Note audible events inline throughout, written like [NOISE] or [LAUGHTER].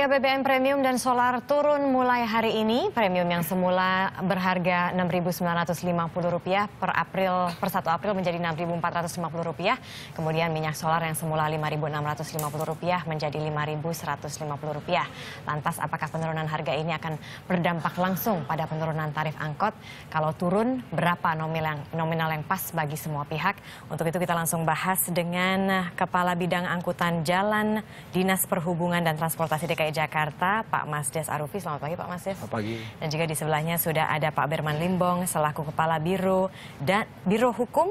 Harga BBM premium dan solar turun mulai hari ini. Premium yang semula berharga Rp6.950 per April per 1 April menjadi Rp6.450. Kemudian minyak solar yang semula Rp5.650 menjadi Rp5.150. Lantas apakah penurunan harga ini akan berdampak langsung pada penurunan tarif angkot? Kalau turun berapa nominal yang, nominal yang pas bagi semua pihak? Untuk itu kita langsung bahas dengan Kepala Bidang Angkutan Jalan Dinas Perhubungan dan Transportasi DKI Jakarta, Pak Mas Des Arufi. Selamat pagi Pak Mas Des. Selamat pagi. Dan juga di sebelahnya sudah ada Pak Berman Limbong selaku Kepala Biro dan Biro Hukum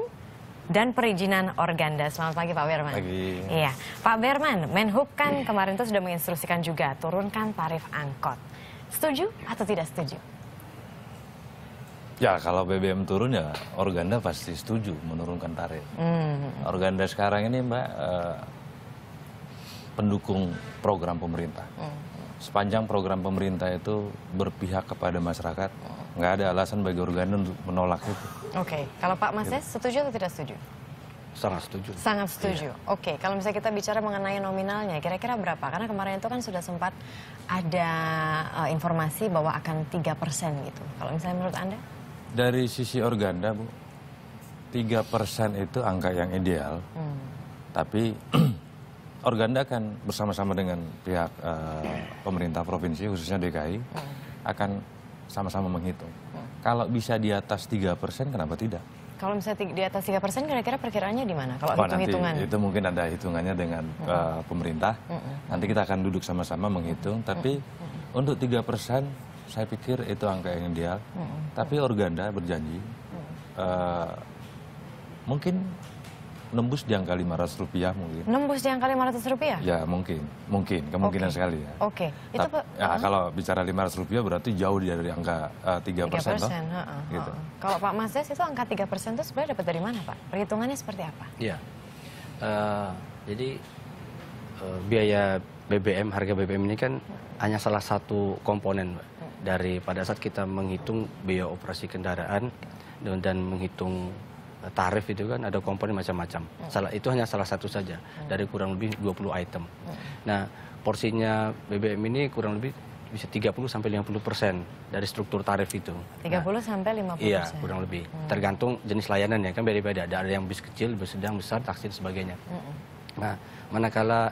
dan Perizinan Organda. Selamat pagi Pak Berman. Pagi. Iya, Pak Berman, Menhub kan iya. kemarin itu sudah menginstruksikan juga turunkan tarif angkot. Setuju atau tidak setuju? Ya kalau BBM turun ya Organda pasti setuju menurunkan tarif. Mm. Organda sekarang ini Mbak eh, pendukung program pemerintah. Hmm. Sepanjang program pemerintah itu berpihak kepada masyarakat, nggak ada alasan bagi organda untuk menolak itu. Oke, okay. kalau Pak Mas gitu. setuju atau tidak setuju? Sangat setuju. Sangat iya. setuju. Iya. Oke, okay. kalau misalnya kita bicara mengenai nominalnya, kira-kira berapa? Karena kemarin itu kan sudah sempat ada uh, informasi bahwa akan 3% gitu. Kalau misalnya menurut Anda? Dari sisi organda, Bu, 3% itu angka yang ideal. Hmm. Tapi [CLEARS THROAT] Organda akan bersama-sama dengan pihak uh, pemerintah provinsi khususnya DKI akan sama-sama menghitung. Kalau bisa di atas 3 persen, kenapa tidak? Kalau misalnya di atas 3 persen, kira-kira perkiraannya di mana? Kalau hitung-hitungan? Itu mungkin ada hitungannya dengan -hmm. uh, pemerintah. -hmm. Nanti kita akan duduk sama-sama menghitung. Tapi -hmm. untuk 3 persen, saya pikir itu angka yang ideal. -hmm. Tapi Organda berjanji, uh, mungkin nembus di angka 500 rupiah mungkin. Nembus di angka 500 rupiah? Ya mungkin, mungkin, kemungkinan okay. sekali ya. Oke. Okay. Itu ya, uh, kalau bicara 500 rupiah berarti jauh dari angka uh, eh, 3 persen. 3 persen, uh, uh, Kalau Pak Masdes itu angka 3 persen itu sebenarnya dapat dari mana Pak? Perhitungannya seperti apa? ya uh, jadi uh, biaya BBM, harga BBM ini kan hanya salah satu komponen Pak. Dari pada saat kita menghitung biaya operasi kendaraan dan menghitung tarif itu kan ada komponen macam-macam. Hmm. Salah itu hanya salah satu saja hmm. dari kurang lebih 20 item. Hmm. Nah, porsinya BBM ini kurang lebih bisa 30 sampai 50 persen dari struktur tarif itu. 30 nah, sampai 50 persen? Iya, kurang lebih. Hmm. Tergantung jenis layanan ya kan beda-beda. Ada yang bis kecil, bis sedang, besar, taksi, dan sebagainya. Hmm. Nah, manakala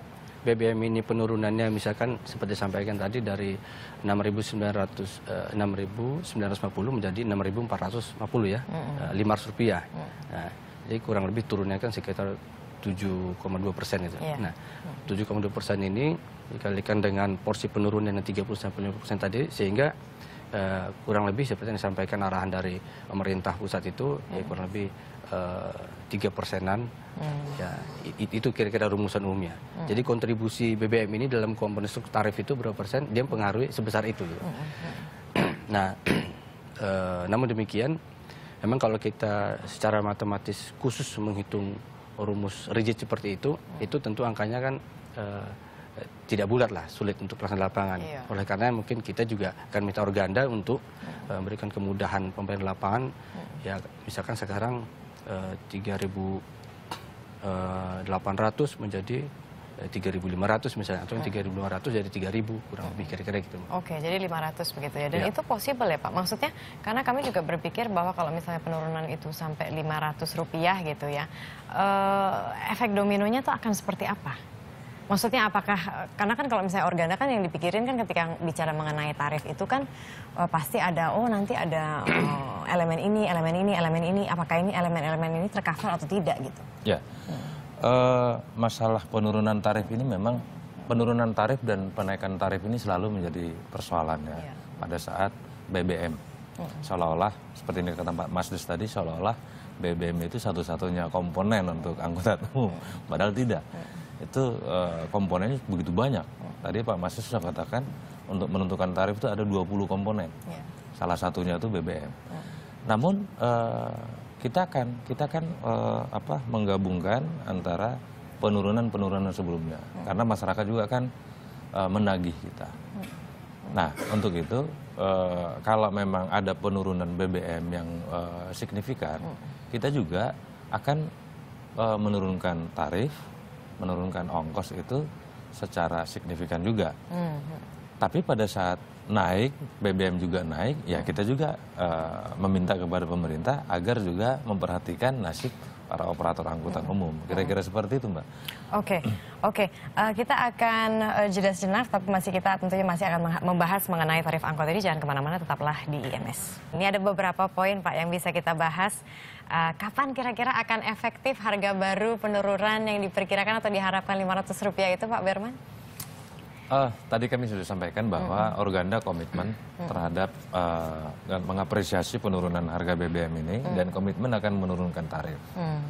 BBM ini penurunannya misalkan seperti sampaikan tadi dari 6.900 6.950 eh, menjadi 6.450 ya, mm -hmm. rupiah. Mm -hmm. Nah, jadi kurang lebih turunnya kan sekitar 7,2 persen itu. Yeah. Nah, 7,2 mm. persen ini dikalikan dengan porsi penurunan yang 30 sampai 50 persen tadi sehingga Eh, kurang lebih seperti yang disampaikan arahan dari pemerintah pusat itu ya hmm. ya kurang lebih eh, tiga eh, persenan hmm. ya itu kira-kira rumusan umumnya. Hmm. Jadi kontribusi BBM ini dalam komponen struktur tarif itu berapa persen dia mempengaruhi sebesar itu. Hmm. hmm, hmm. nah, [CLEARS THROAT] eh, namun demikian memang kalau kita secara matematis khusus menghitung rumus rigid seperti itu, hmm. itu tentu angkanya kan eh, tidak bulat lah, sulit untuk pelaksanaan lapangan. Iya. Oleh karena mungkin kita juga akan minta organda untuk uh, memberikan kemudahan pemain lapangan. Hmm. Ya, misalkan sekarang uh, eh, 3.800 eh, menjadi 3.500 misalnya atau hmm. 3.500 jadi 3.000 kurang lebih kira-kira gitu. Oke, jadi 500 begitu ya. Dan ya. itu possible ya Pak. Maksudnya karena kami juga berpikir bahwa kalau misalnya penurunan itu sampai 500 rupiah gitu ya, uh, efek dominonya itu akan seperti apa? Maksudnya apakah karena kan kalau misalnya organa kan yang dipikirin kan ketika bicara mengenai tarif itu kan uh, pasti ada oh nanti ada uh, elemen ini, elemen ini, elemen ini, apakah ini elemen-elemen ini tercover atau tidak gitu. Ya. Hmm. e, masalah penurunan tarif ini memang penurunan tarif dan penaikan tarif ini selalu menjadi persoalan ya, ya. pada saat BBM. Hmm. Seolah-olah seperti yang kata Pak Mas Des tadi seolah-olah BBM itu satu-satunya komponen untuk angkutan umum padahal tidak. Hmm itu uh, komponennya begitu banyak. Tadi Pak Mas sudah katakan untuk menentukan tarif itu ada 20 komponen. Yeah. Salah satunya itu BBM. Yeah. Namun eh, kita akan kita akan eh, apa menggabungkan antara penurunan-penurunan sebelumnya yeah. karena masyarakat juga kan menagih kita. Iya. Nah, untuk itu kalau memang ada penurunan BBM yang signifikan, iya. kita juga akan menurunkan tarif menurunkan ongkos itu secara signifikan juga. Hmm. hmm. Tapi pada saat naik, BBM juga naik, ya kita juga uh, meminta kepada pemerintah agar juga memperhatikan nasib para operator angkutan umum. Kira-kira seperti itu, Mbak. Oke, okay. oke. Okay. Uh, eh, kita akan uh, jeda sejenak, tapi masih kita tentunya masih akan membahas mengenai tarif angkot ini. Jangan kemana-mana, tetaplah di IMS. Ini ada beberapa poin, Pak, yang bisa kita bahas. Uh, kapan kira-kira akan efektif harga baru penurunan yang diperkirakan atau diharapkan 500 rupiah itu, Pak Berman? Uh, tadi kami sudah sampaikan bahwa hmm. Organda komitmen hmm. terhadap uh, mengapresiasi penurunan harga BBM ini hmm. dan komitmen akan menurunkan tarif. Hmm.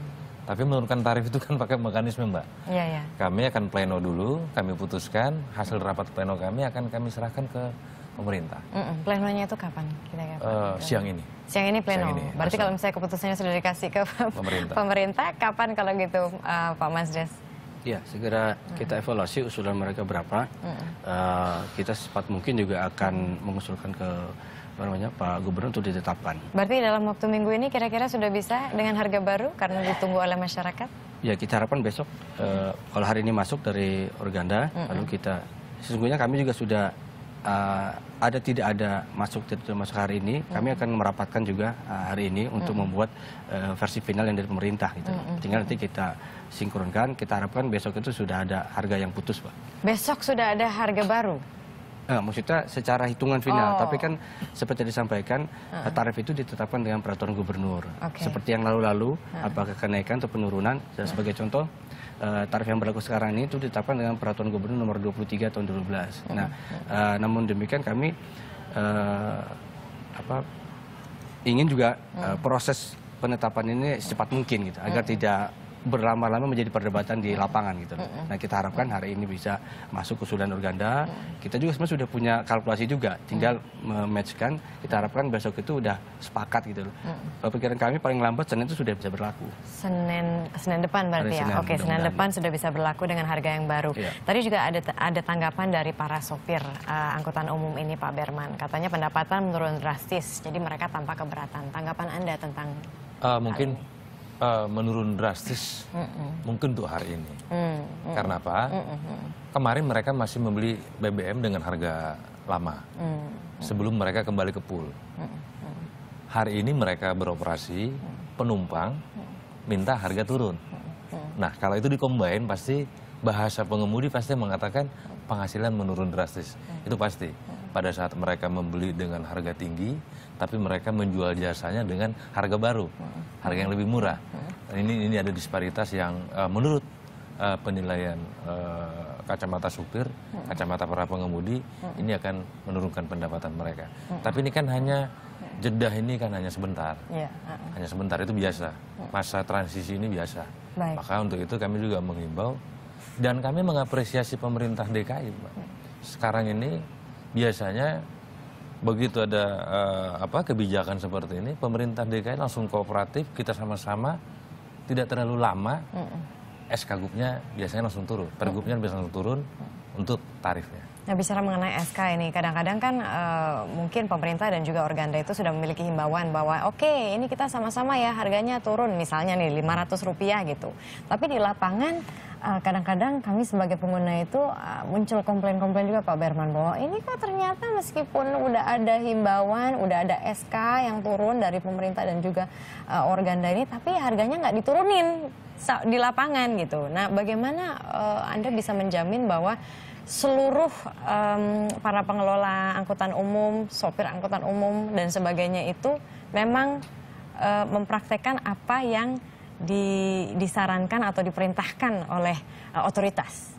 Tapi menurunkan tarif itu kan pakai mekanisme mbak. Ya, yeah. Kami akan pleno dulu, kami putuskan hasil rapat pleno kami akan kami serahkan ke pemerintah. Mm -hmm. Plenonya itu kapan? Kira-kira uh, siang ini. Siang ini pleno. Siang ini, Berarti kalau misalnya keputusannya sudah dikasih ke pemerintah, [LAUGHS] pemerintah kapan kalau gitu uh, Pak Mas Des? Ya, segera kita hmm. evaluasi usulan mereka berapa. Uh, kita sempat mungkin juga akan mengusulkan ke namanya Pak Gubernur untuk ditetapkan. Berarti dalam waktu minggu ini kira-kira sudah bisa dengan harga baru karena ditunggu oleh masyarakat? Ya, kita harapkan besok. Uh, kalau hari ini masuk dari Organda, hmm. lalu kita sesungguhnya kami juga sudah uh, ada tidak ada masuk tidak masuk hari ini, hmm. kami akan merapatkan juga uh, hari ini untuk hmm. membuat uh, versi final yang dari pemerintah gitu. Hmm, hmm. Tinggal nanti kita sinkronkan, kita harapkan besok itu sudah ada harga yang putus, Pak. Besok sudah ada harga baru. Nah, maksudnya secara hitungan final, oh. tapi kan seperti disampaikan uh. tarif itu ditetapkan dengan peraturan gubernur. Okay. Seperti yang lalu-lalu, uh. Ah. apakah kenaikan atau penurunan? Uh. Sebagai contoh, eh, tarif yang berlaku sekarang ini itu ditetapkan dengan peraturan gubernur nomor 23 tahun 2012. Uh. Nah, uh, namun demikian kami uh, apa ingin juga uh, proses penetapan ini secepat mungkin gitu, agar tidak berlama-lama menjadi perdebatan di lapangan gitu. Mm Nah kita harapkan hari ini bisa masuk ke Sudan Kita juga sebenarnya sudah punya kalkulasi juga, tinggal mematchkan. Kita harapkan besok itu udah sepakat gitu loh. Mm Pikiran kami paling lambat Senin itu sudah bisa berlaku. Senin Senin depan berarti ya. Oke, Senin depan sudah bisa berlaku dengan harga yang baru. Iya. Tadi juga ada ada tanggapan dari para sopir uh, angkutan umum ini Pak Berman. Katanya pendapatan menurun drastis, jadi mereka tanpa keberatan. Tanggapan Anda tentang uh, mungkin uh, menurun drastis mm -mm. mungkin untuk hari ini. Mm -mm. Karena apa? Mm -mm. Kemarin mereka masih membeli BBM dengan harga lama mm -mm. sebelum mereka kembali ke pool. Mm -mm. Hari ini mereka beroperasi penumpang minta harga turun. Nah kalau itu dikombain pasti bahasa pengemudi pasti mengatakan penghasilan menurun drastis itu pasti pada saat mereka membeli dengan harga tinggi, tapi mereka menjual jasanya dengan harga baru, harga yang lebih murah. Ini ini ada disparitas yang uh, menurut uh, penilaian uh, kacamata supir, kacamata para pengemudi, ini akan menurunkan pendapatan mereka. Tapi ini kan hanya jedah ini kan hanya sebentar, iya, hanya sebentar itu biasa. Masa transisi ini biasa. Maka untuk itu kami juga menghimbau dan kami mengapresiasi pemerintah DKI, Sekarang ini biasanya begitu ada uh, apa kebijakan seperti ini, pemerintah DKI langsung kooperatif, kita sama-sama, tidak terlalu lama, mm -mm. SK biasanya langsung turun, pergubnya mm -mm. biasanya langsung turun mm -mm. untuk tarifnya. Nah bicara mengenai SK ini, kadang-kadang kan uh, mungkin pemerintah dan juga organda itu sudah memiliki himbauan bahwa oke okay, ini kita sama-sama ya harganya turun misalnya nih 500 rupiah gitu. Tapi di lapangan eh, kadang-kadang uh, kami sebagai pengguna itu uh, muncul komplain-komplain juga Pak Berman bahwa ini kok ternyata meskipun udah ada himbauan, udah ada SK yang turun dari pemerintah dan juga uh, organda ini, tapi harganya nggak diturunin di lapangan gitu. Nah bagaimana uh, Anda bisa menjamin bahwa seluruh um, para pengelola angkutan umum, sopir angkutan umum dan sebagainya itu memang uh, mempraktekkan apa yang di, disarankan atau diperintahkan oleh uh, otoritas.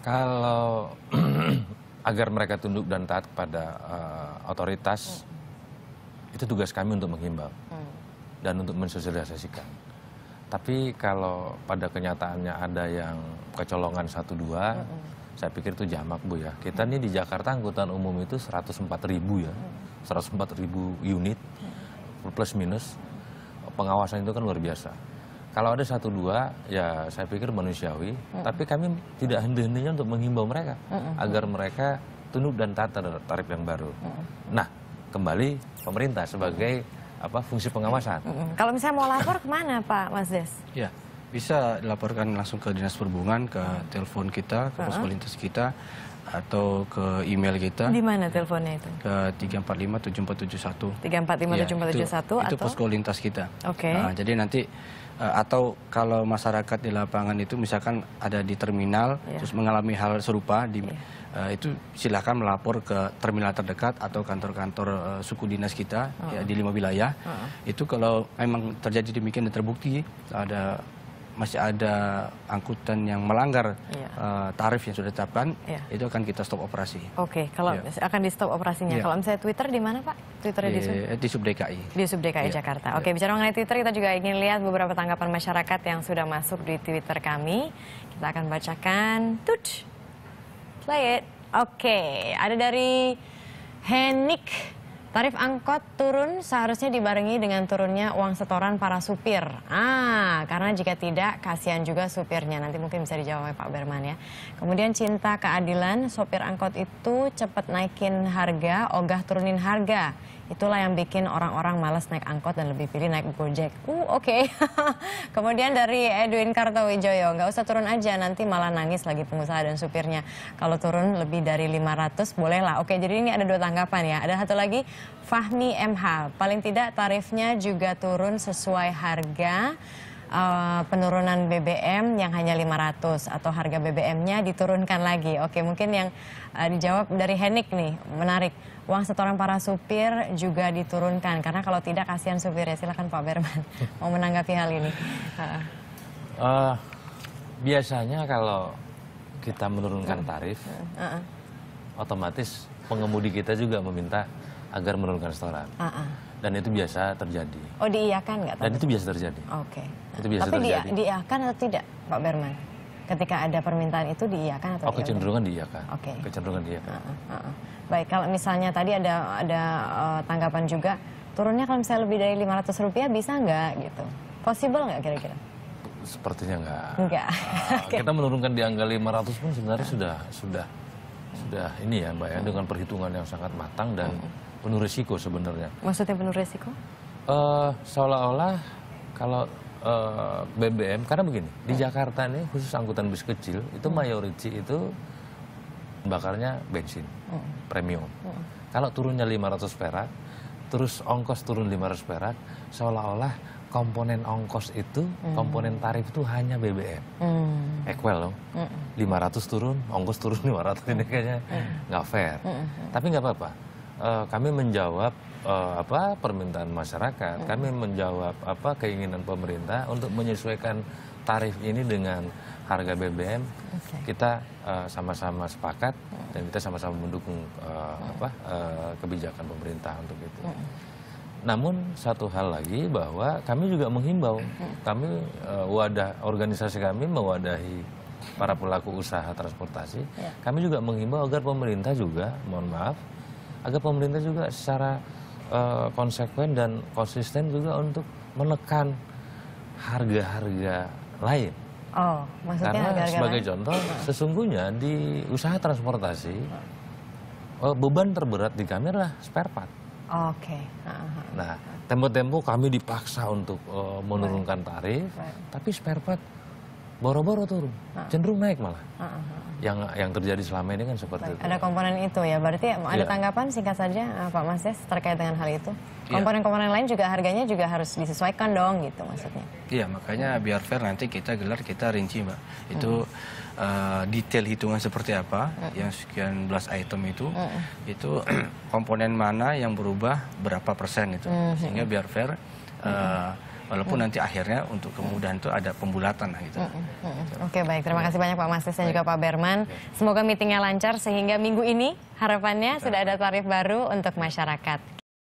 Kalau [CLEARS THROAT] agar mereka tunduk dan taat kepada uh, otoritas, hmm. itu tugas kami untuk menghimbau hmm. dan untuk mensosialisasikan. Tapi kalau pada kenyataannya ada yang kecolongan satu dua. Hmm saya pikir itu jamak Bu ya. Kita ini di Jakarta angkutan umum itu 104 ribu ya. 104 ribu unit plus minus. Pengawasan itu kan luar biasa. Kalau ada satu dua, ya saya pikir manusiawi. Mm. Tapi kami tidak henti-hentinya untuk menghimbau mereka mm. agar mereka tunduk dan taat terhadap tarif yang baru. Mm. Nah, kembali pemerintah sebagai apa fungsi pengawasan. Mm. Kalau misalnya mau lapor kemana Pak Mas Des? Ya, bisa dilaporkan langsung ke dinas perhubungan, ke telepon kita, ke pos lintas kita, atau ke email kita. Di mana teleponnya itu? Ke 345 7471. 345 ya, 7471 itu, atau itu posko lintas kita. Oke. Okay. Nah, jadi nanti eh, atau kalau masyarakat di lapangan itu misalkan ada di terminal yeah. terus mengalami hal serupa di yeah. Ya. Uh, itu silahkan melapor ke terminal terdekat atau kantor-kantor uh, suku dinas kita uh -huh. ya, oh. di lima wilayah. Uh oh. -huh. Itu kalau memang terjadi demikian dan terbukti ada masih ada angkutan yang melanggar ya. uh, tarif yang sudah ditetapkan, ya. itu akan kita stop operasi. Oke, okay, kalau ya. akan di stop operasinya. Ya. Kalau misalnya Twitter di mana Pak? Twitternya di, di sub? Di sub DKI. Di sub DKI ya. Jakarta. Oke, okay, ya. bicara mengenai Twitter, kita juga ingin lihat beberapa tanggapan masyarakat yang sudah masuk di Twitter kami. Kita akan bacakan. Tut, play it. Oke, okay, ada dari Henik Tarif angkot turun seharusnya dibarengi dengan turunnya uang setoran para supir. Ah, karena jika tidak, kasihan juga supirnya. Nanti mungkin bisa dijawab oleh Pak Berman ya. Kemudian cinta keadilan, sopir angkot itu cepat naikin harga, ogah turunin harga. Itulah yang bikin orang-orang malas naik angkot dan lebih pilih naik Gojek. Uh, oke. Okay. [LAUGHS] Kemudian dari Edwin Kartawijoyo nggak usah turun aja, nanti malah nangis lagi pengusaha dan supirnya. Kalau turun lebih dari 500, bolehlah. Oke, okay, jadi ini ada dua tanggapan ya. Ada satu lagi, Fahmi MH, paling tidak tarifnya juga turun sesuai harga Eh, penurunan BBM yang hanya 500 atau harga BBM-nya diturunkan lagi. Oke, mungkin yang uh, dijawab dari Henik nih, menarik. Uang setoran para supir juga diturunkan karena kalau tidak kasihan supir ya Silahkan Pak Berman [LAUGHS] mau menanggapi hal ini. Uh. Uh, biasanya kalau kita menurunkan hmm. tarif, uh -uh. otomatis pengemudi kita juga meminta agar menurunkan setoran. Uh -uh. Dan itu biasa terjadi. Oh diiakan nggak? Dan itu biasa terjadi. Oke. Okay. Itu biasa Tapi terjadi. Tapi diiakan atau tidak, Pak Berman? Ketika ada permintaan itu diiakan atau oh, tidak? kecenderungan diiakan. Oke. Okay. Kecenderungan diiakan. Uh ah, -uh. Uh -uh. Baik, kalau misalnya tadi ada ada uh, tanggapan juga, turunnya kalau misalnya lebih dari 500 rupiah bisa nggak gitu? Possible nggak kira-kira? Sepertinya nggak. Nggak. Uh, [LAUGHS] okay. Kita menurunkan di angka 500 pun sebenarnya sudah sudah sudah ini ya Mbak ya dengan perhitungan yang sangat matang dan penuh resiko sebenarnya. Maksudnya penuh resiko? Uh, Seolah-olah kalau uh, eh, BBM, karena begini, di ya. Jakarta ini khusus angkutan bus kecil, itu hmm. mayoriti itu bakarnya bensin, hmm. premium. Hmm. Kalau turunnya 500 perak, terus ongkos turun 500 perak, seolah-olah komponen ongkos itu, hmm. komponen tarif itu hanya BBM. Hmm. Equal loh, hmm. 500 turun, ongkos turun 500, [LAUGHS] ini hmm. kayaknya hmm. nggak hmm. fair. Hmm. Tapi nggak apa-apa uh, kami menjawab uh, apa permintaan masyarakat, hmm. kami menjawab apa keinginan pemerintah untuk menyesuaikan tarif ini dengan harga BBM. Okay. Kita eh, sama-sama uh, sepakat hmm. dan kita sama-sama mendukung uh, hmm. apa uh, kebijakan pemerintah untuk itu. Hmm. Namun satu hal lagi bahwa kami juga menghimbau, hmm. kami uh, wadah organisasi kami mewadahi para pelaku usaha transportasi, ya. kami juga menghimbau agar pemerintah juga, mohon maaf, agar pemerintah juga secara uh, konsekuen dan konsisten juga untuk menekan harga-harga lain. Oh, maksudnya Karena harga -harga sebagai lain? contoh, sesungguhnya di usaha transportasi eh, beban terberat di kami adalah spare part. Oh, Oke. Okay. Uh -huh. Nah, tempo-tempo kami dipaksa untuk uh, menurunkan tarif, right. tapi spare part boro-boro turun, uh. Ah. cenderung naik malah. Uh, ah, -huh. Ah, yang yang terjadi selama ini kan seperti Baik, itu. Ada komponen itu ya, berarti ada ada iya. tanggapan singkat saja eh, Pak Mas Des terkait dengan hal itu. Iya. Komponen-komponen lain juga harganya juga harus disesuaikan dong gitu maksudnya. Iya, makanya hmm. biar fair nanti kita gelar kita rinci Mbak. Itu hmm. Uh, detail hitungan seperti apa hmm. yang sekian belas item itu hmm. itu [CLEARS THROAT] komponen mana yang berubah berapa persen itu -hmm. sehingga biar fair uh, -hmm eh, Walaupun nanti akhirnya untuk kemudahan itu ada pembulatan lah gitu. gitu. Oke baik, terima kasih banyak Pak Masis dan juga Pak Berman. Semoga meetingnya lancar sehingga minggu ini harapannya sudah ada tarif baru untuk masyarakat.